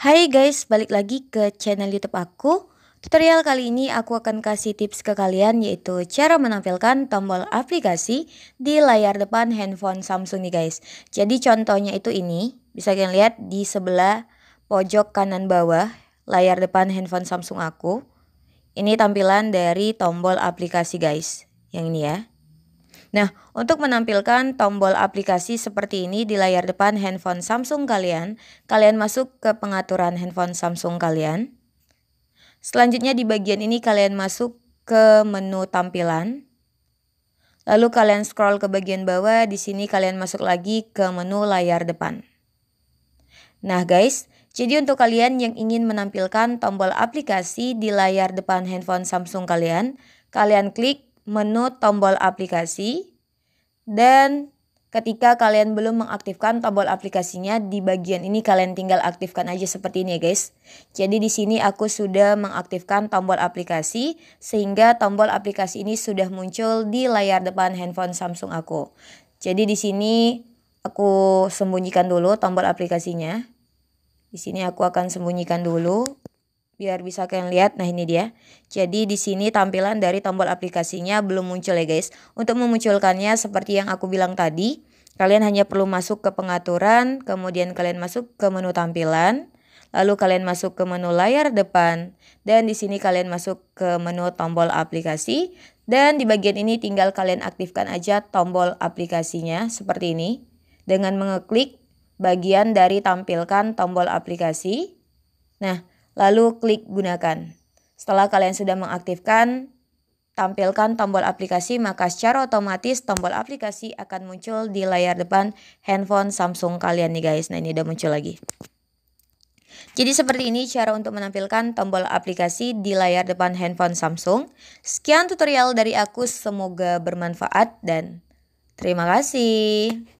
Hai guys, balik lagi ke channel YouTube aku. Tutorial kali ini aku akan kasih tips ke kalian yaitu cara menampilkan tombol aplikasi di layar depan handphone Samsung nih guys. Jadi contohnya itu ini, bisa kalian lihat di sebelah pojok kanan bawah layar depan handphone Samsung aku. Ini tampilan dari tombol aplikasi guys, yang ini ya. Nah, untuk menampilkan tombol aplikasi seperti ini di layar depan handphone Samsung kalian, kalian masuk ke pengaturan handphone Samsung kalian. Selanjutnya di bagian ini kalian masuk ke menu tampilan. Lalu kalian scroll ke bagian bawah, di sini kalian masuk lagi ke menu layar depan. Nah guys, jadi untuk kalian yang ingin menampilkan tombol aplikasi di layar depan handphone Samsung kalian, kalian klik menu tombol aplikasi, dan ketika kalian belum mengaktifkan tombol aplikasinya, di bagian ini kalian tinggal aktifkan aja seperti ini ya guys. Jadi di sini aku sudah mengaktifkan tombol aplikasi, sehingga tombol aplikasi ini sudah muncul di layar depan handphone Samsung aku. Jadi di sini aku sembunyikan dulu tombol aplikasinya. Di sini aku akan sembunyikan dulu biar bisa kalian lihat. Nah, ini dia. Jadi di sini tampilan dari tombol aplikasinya belum muncul ya, guys. Untuk memunculkannya seperti yang aku bilang tadi, kalian hanya perlu masuk ke pengaturan, kemudian kalian masuk ke menu tampilan, lalu kalian masuk ke menu layar depan dan di sini kalian masuk ke menu tombol aplikasi dan di bagian ini tinggal kalian aktifkan aja tombol aplikasinya seperti ini dengan mengeklik bagian dari tampilkan tombol aplikasi. Nah, lalu klik gunakan. Setelah kalian sudah mengaktifkan, tampilkan tombol aplikasi maka secara otomatis tombol aplikasi akan muncul di layar depan handphone Samsung kalian nih guys. Nah ini udah muncul lagi. Jadi seperti ini cara untuk menampilkan tombol aplikasi di layar depan handphone Samsung. Sekian tutorial dari aku, semoga bermanfaat dan terima kasih.